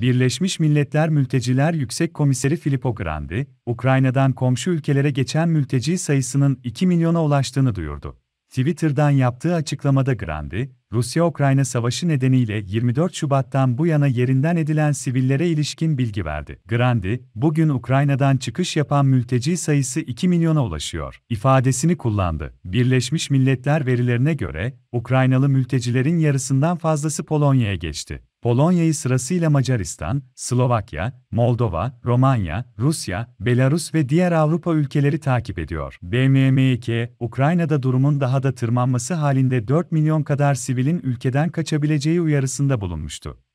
Birleşmiş Milletler Mülteciler Yüksek Komiseri Filippo Grandi, Ukrayna'dan komşu ülkelere geçen mülteci sayısının 2 milyona ulaştığını duyurdu. Twitter'dan yaptığı açıklamada Grandi, Rusya-Ukrayna savaşı nedeniyle 24 Şubat'tan bu yana yerinden edilen sivillere ilişkin bilgi verdi. Grandi, bugün Ukrayna'dan çıkış yapan mülteci sayısı 2 milyona ulaşıyor ifadesini kullandı. Birleşmiş Milletler verilerine göre Ukraynalı mültecilerin yarısından fazlası Polonya'ya geçti. Polonya'yı sırasıyla Macaristan, Slovakya, Moldova, Romanya, Rusya, Belarus ve diğer Avrupa ülkeleri takip ediyor. BMMK, Ukrayna'da durumun daha da tırmanması halinde 4 milyon kadar sivilin ülkeden kaçabileceği uyarısında bulunmuştu.